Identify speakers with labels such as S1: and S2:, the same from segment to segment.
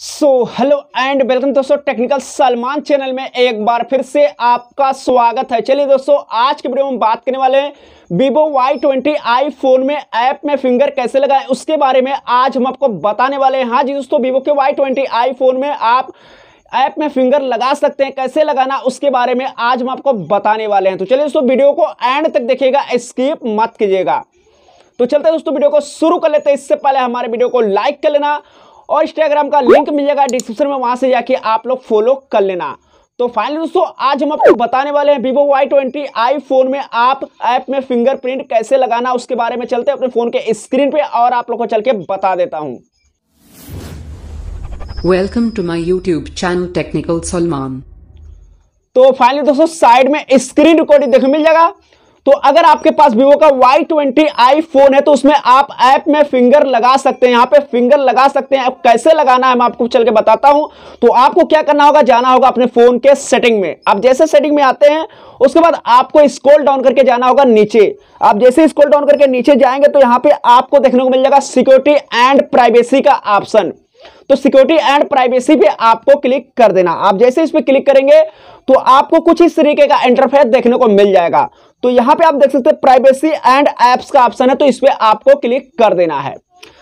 S1: so hello and welcome दोस्तों technical Salman channel में एक बार फिर से आपका स्वागत है चलिए दोस्तों आज के वीडियो में बात करने वाले हैं Vivo Y twenty i phone में ऐप में फिंगर कैसे लगाए उसके बारे में आज हम आपको बताने वाले हैं हाँ जी दोस्तों वीवो के वाई ट्वेंटी आई फोन में आप ऐप में फिंगर लगा सकते हैं कैसे लगाना उसके बारे में आज हम आपको बताने वाले हैं तो चलिए दोस्तों वीडियो को एंड तक देखिएगा स्कीप मत कीजिएगा तो चलते दोस्तों वीडियो को शुरू कर लेते हैं इससे पहले हमारे वीडियो को लाइक कर लेना और इंस्टाग्राम का लिंक मिल जाएगा डिस्क्रिप्शन में वहां से जाके आप लोग फॉलो कर लेना तो फाइनली दोस्तों आज हम आपको बताने वाले हैं वीवो वाई ट्वेंटी में आप ऐप में फिंगरप्रिंट कैसे लगाना उसके बारे में चलते हैं अपने फोन के स्क्रीन पे और आप लोग को चल के बता देता हूँ welcome to my YouTube channel technical Salman तो फाइनली दोस्तों साइड में स्क्रीन रिकॉर्डिंग देखने मिल जाएगा तो अगर आपके पास वीवो का वाई ट्वेंटी आई फोन है तो उसमें आप ऐप में फिंगर लगा सकते हैं यहां पे फिंगर लगा सकते हैं कैसे लगाना है मैं आपको चल के बताता हूं तो आपको क्या करना होगा जाना होगा अपने फोन के सेटिंग में आप जैसे सेटिंग में आते हैं उसके बाद आपको स्कोल डाउन करके जाना होगा नीचे आप जैसे स्कोल डाउन करके नीचे जाएंगे तो यहां पर आपको देखने को मिल जाएगा सिक्योरिटी एंड प्राइवेसी का ऑप्शन तो सिक्योरिटी एंड प्राइवेसी पे आपको क्लिक कर देना आप जैसे इस पर क्लिक करेंगे तो आपको कुछ इस तरीके का इंटरफेस देखने को मिल जाएगा तो यहां पे आप देख सकते हैं प्राइवेसी एंड एप्स का ऑप्शन है तो इस पर आपको क्लिक कर देना है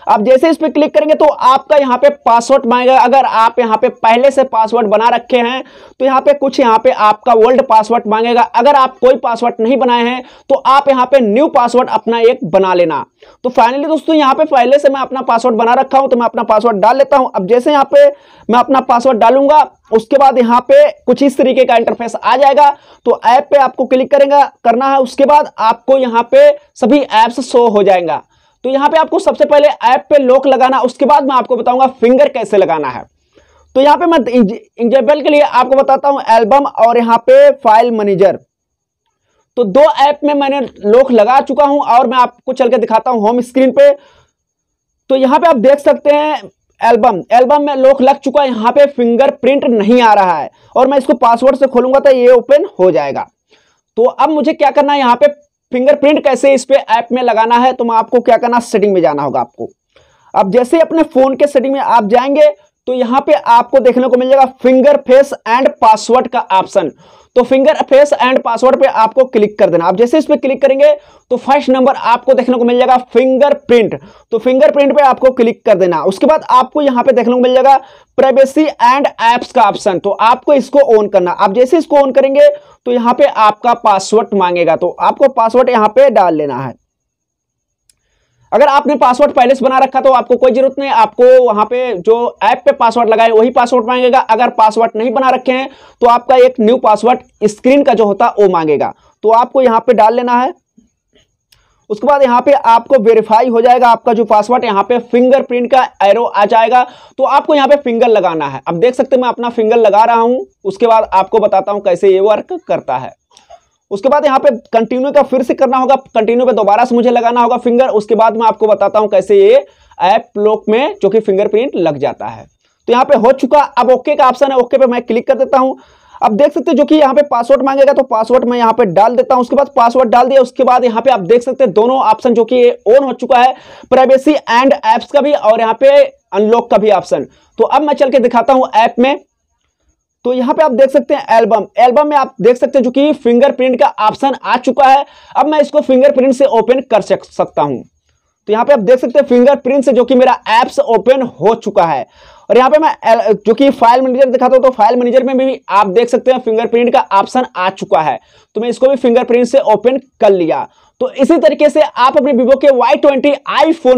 S1: आप जैसे इस पर क्लिक करेंगे तो आपका यहाँ पे पासवर्ड मांगेगा अगर आप यहाँ पे पहले से पासवर्ड बना रखे हैं तो यहाँ पे कुछ यहाँ पे आपका ओल्ड पासवर्ड मांगेगा अगर आप कोई पासवर्ड नहीं बनाए हैं तो आप यहाँ पे न्यू पासवर्ड अपना एक बना लेना तो फाइनली दोस्तों यहाँ पे पहले से मैं अपना पासवर्ड बना रखा हूँ तो मैं अपना पासवर्ड डाल लेता हूँ अब जैसे यहाँ पे मैं अपना पासवर्ड डालूंगा उसके बाद यहाँ पे कुछ इस तरीके का इंटरफेस आ जाएगा तो ऐप पे आपको क्लिक करेंगे करना है उसके बाद आपको यहाँ पे सभी ऐप्स शो हो जाएगा तो यहां पे आपको सबसे पहले ऐप पे लॉक लगाना उसके बाद मैं आपको बताऊंगा फिंगर कैसे लगाना है तो यहाँ पे मैं इंजेबल के लिए आपको बताता हूं एल्बम और यहां पे फाइल मैनेजर तो दो ऐप में मैंने लॉक लगा चुका हूं और मैं आपको चल के दिखाता हूं होम स्क्रीन पे तो यहाँ पे आप देख सकते हैं एल्बम एल्बम में लॉक लग चुका है पर पे फिंगरप्रिंट नहीं आ रहा है और मैं इसको पासवर्ड से खोलूंगा तो ये ओपन हो जाएगा तो अब मुझे क्या करना है यहाँ पे फिंगरप्रिंट कैसे इस पर ऐप में लगाना है तो मैं आपको क्या करना सेटिंग में जाना होगा आपको अब जैसे अपने फोन के सेटिंग में आप जाएंगे तो यहाँ पे आपको देखने को मिल जाएगा फिंगर फेस एंड पासवर्ड का ऑप्शन तो फिंगर फेस एंड पासवर्ड पे आपको क्लिक कर देना आप जैसे इस पर क्लिक करेंगे तो फर्स्ट नंबर आपको देखने को मिल जाएगा फिंगरप्रिंट तो फिंगरप्रिंट पे आपको क्लिक कर देना उसके बाद आपको यहाँ पे देखने को मिल जाएगा प्राइवेसी एंड एप्स का ऑप्शन तो आपको इसको ऑन करना आप जैसे इसको ऑन करेंगे तो यहाँ पे आपका पासवर्ड मांगेगा तो आपको पासवर्ड यहाँ पे डाल लेना है अगर आपने पासवर्ड पहले से बना रखा तो आपको कोई जरूरत नहीं आपको वहां पे जो ऐप पे पासवर्ड लगाए वही पासवर्ड मांगेगा अगर पासवर्ड नहीं बना रखे हैं तो आपका एक न्यू पासवर्ड स्क्रीन का जो होता है वो मांगेगा तो आपको यहाँ पे डाल लेना है उसके बाद यहाँ पे आपको वेरीफाई हो जाएगा आपका जो पासवर्ड यहाँ पे फिंगरप्रिंट का एरो आ जाएगा तो आपको यहाँ पे फिंगर लगाना है अब देख सकते हैं मैं अपना फिंगर लगा रहा हूँ उसके बाद आपको बताता हूँ कैसे ये वर्क करता है उसके बाद यहाँ पे कंटिन्यू का फिर से करना होगा कंटिन्यू पे दोबारा से मुझे लगाना होगा फिंगर उसके बाद मैं आपको बताता हूँ कैसे ये ऐप लॉक में जो कि फिंगरप्रिंट लग जाता है तो यहाँ पे हो चुका अब ओके का ऑप्शन है ओके पे मैं क्लिक कर देता हूँ अब देख सकते हैं जो कि यहाँ पे पासवर्ड मांगेगा तो पासवर्ड मैं यहाँ पे डाल देता हूँ उसके बाद पासवर्ड डाल दिया उसके बाद यहाँ पे आप देख सकते हैं दोनों ऑप्शन जो कि ऑन हो चुका है प्राइवेसी एंड एप्स का भी और यहाँ पे अनलॉक का भी ऑप्शन तो अब मैं चल के दिखाता हूँ ऐप में तो यहाँ पे आप देख सकते हैं एल्बम एल्बम में आप देख सकते हैं जो कि फिंगरप्रिंट का ऑप्शन आ चुका है अब मैं इसको फिंगरप्रिंट से ओपन कर सकता हूँ तो यहाँ पे आप देख सकते हैं फिंगरप्रिंट से जो कि मेरा एप्स ओपन हो चुका है और यहाँ पे मैं जो कि फाइल मैनेजर दिखाता हूँ तो फाइल मैनेजर में भी आप देख सकते हैं फिंगरप्रिंट का ऑप्शन आ चुका है तो मैं इसको भी फिंगरप्रिंट से ओपन कर लिया तो इसी तरीके से आप अपने विवो के वाई ट्वेंटी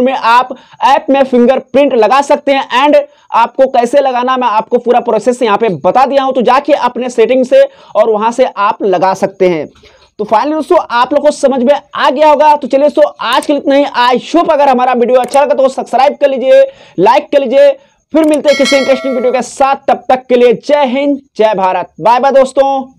S1: में आप ऐप में फिंगरप्रिंट लगा सकते हैं एंड आपको कैसे लगाना मैं आपको पूरा प्रोसेस यहाँ पे बता दिया हूं तो जाके अपने सेटिंग से और वहां से आप लगा सकते हैं तो फाइनली दोस्तों आप लोग को समझ में आ गया होगा तो चलिए दोस्तों आज के लिए इतना ही आई होप अगर हमारा वीडियो अच्छा लगा तो सब्सक्राइब कर लीजिए लाइक कर लीजिए फिर मिलते हैं किसी इंटरेस्टिंग वीडियो के साथ तब तक के लिए जय हिंद जय भारत बाय बाय दोस्तों